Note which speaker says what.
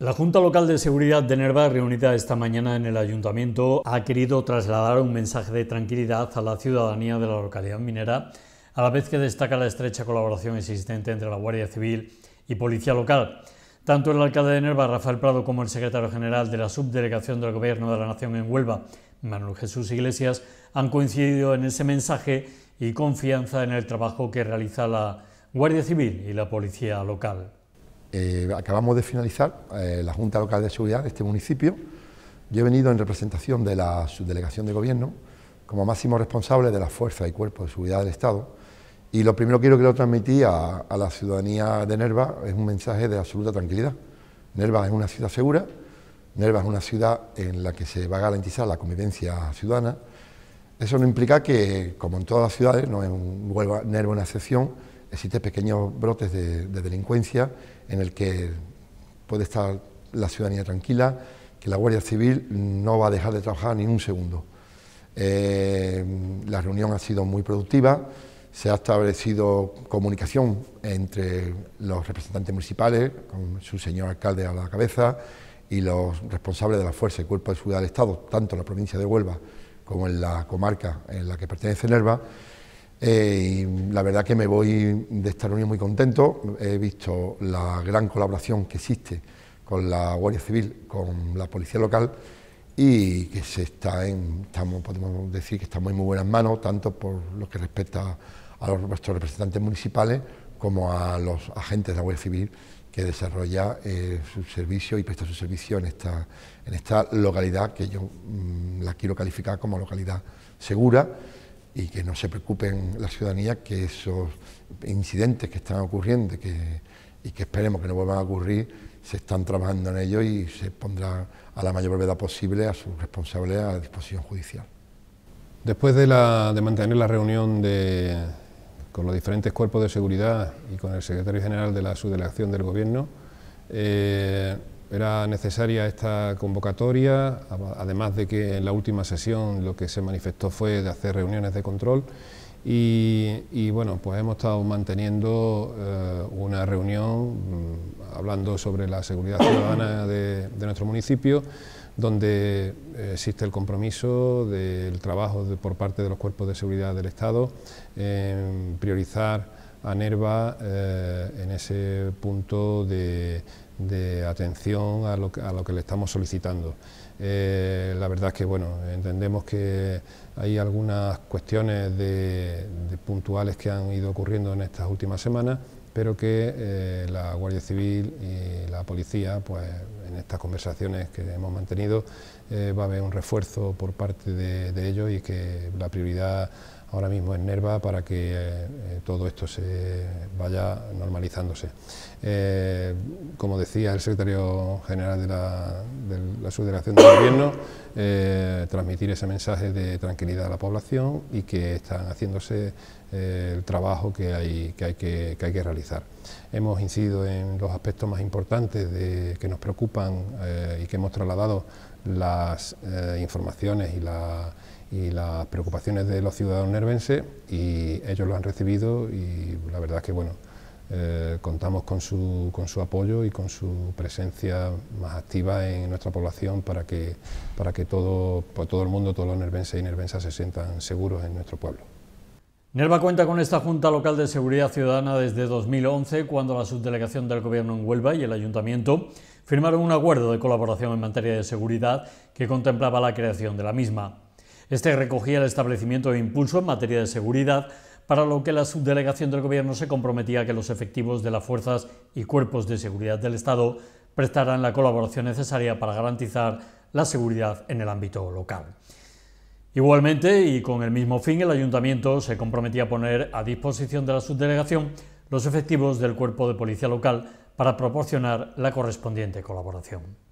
Speaker 1: La Junta Local de Seguridad de Nerva, reunida esta mañana en el Ayuntamiento, ha querido trasladar un mensaje de tranquilidad a la ciudadanía de la localidad minera, a la vez que destaca la estrecha colaboración existente entre la Guardia Civil y Policía Local. Tanto el alcalde de Nerva, Rafael Prado, como el secretario general de la subdelegación del Gobierno de la Nación en Huelva, Manuel Jesús Iglesias, han coincidido en ese mensaje y confianza en el trabajo que realiza la Guardia Civil y la Policía Local.
Speaker 2: Eh, acabamos de finalizar eh, la Junta Local de Seguridad de este municipio. Yo he venido en representación de la subdelegación de gobierno como máximo responsable de las fuerzas y cuerpos de seguridad del Estado. Y lo primero que quiero que lo transmití a, la ciudadanía de Nerva es un mensaje de absoluta tranquilidad. Nerva es una ciudad segura, Nerva es una ciudad en la que se va a garantizar la convivencia ciudadana. Eso no implica que, como en todas las ciudades, no es un, Nerva una excepción, existen pequeños brotes de, delincuencia en el que puede estar la ciudadanía tranquila, que la Guardia Civil no va a dejar de trabajar ni un segundo. Eh, la reunión ha sido muy productiva, se ha establecido comunicación entre los representantes municipales, con su señor alcalde a la cabeza, y los responsables de la Fuerza y Cuerpo de Seguridad del Estado, tanto en la provincia de Huelva como en la comarca en la que pertenece Nerva. Eh, la verdad que me voy de esta reunión muy contento. He visto la gran colaboración que existe con la Guardia Civil, con la Policía Local y que se está en, podemos decir que estamos en muy buenas manos, tanto por lo que respecta a los, nuestros representantes municipales como a los agentes de la Guardia Civil que desarrolla eh, su servicio y presta su servicio en esta, localidad que yo mm, la quiero calificar como localidad segura y que no se preocupen la ciudadanía que esos incidentes que están ocurriendo y que esperemos que no vuelvan a ocurrir, se están trabajando en ello y se pondrá a la mayor brevedad posible a su responsables a disposición judicial.
Speaker 3: Después de, mantener la reunión con los diferentes cuerpos de seguridad y con el secretario general de la subdelegación del Gobierno, eh, era necesaria esta convocatoria, además de que en la última sesión lo que se manifestó fue de hacer reuniones de control y, bueno, pues hemos estado manteniendo eh, una reunión mm, hablando sobre la seguridad ciudadana de, nuestro municipio, donde eh, existe el compromiso del trabajo por parte de los cuerpos de seguridad del Estado en priorizar ANERVA eh, en ese punto de, atención a lo, que le estamos solicitando. Eh, la verdad es que bueno, entendemos que hay algunas cuestiones de, puntuales que han ido ocurriendo en estas últimas semanas, pero que eh, la Guardia Civil y la policía, pues en estas conversaciones que hemos mantenido, va a haber un refuerzo por parte de, de ellos y que la prioridad ahora mismo en Nerva para que eh, eh, todo esto se vaya normalizándose. Eh, como decía el secretario general de la, de subdelegación del gobierno, transmitir ese mensaje de tranquilidad a la población y que están haciéndose el trabajo que hay que, hay hay que realizar. Hemos incidido en los aspectos más importantes que nos preocupan y que hemos trasladado las informaciones y la y las preocupaciones de los ciudadanos nervenses y ellos lo han recibido y la verdad es que bueno, eh, contamos con su, apoyo y con su presencia más activa en nuestra población para que, para que pues, todo, el mundo, todos los nervenses y nervensas se sientan seguros en nuestro pueblo.
Speaker 1: Nerva cuenta con esta Junta Local de Seguridad Ciudadana desde 2011, cuando la subdelegación del Gobierno en Huelva y el Ayuntamiento firmaron un acuerdo de colaboración en materia de seguridad que contemplaba la creación de la misma. Este recogía el establecimiento de impulso en materia de seguridad, para lo que la subdelegación del Gobierno se comprometía a que los efectivos de las fuerzas y cuerpos de seguridad del Estado prestaran la colaboración necesaria para garantizar la seguridad en el ámbito local. Igualmente, y con el mismo fin, el ayuntamiento se comprometía a poner a disposición de la subdelegación los efectivos del cuerpo de policía local para proporcionar la correspondiente colaboración.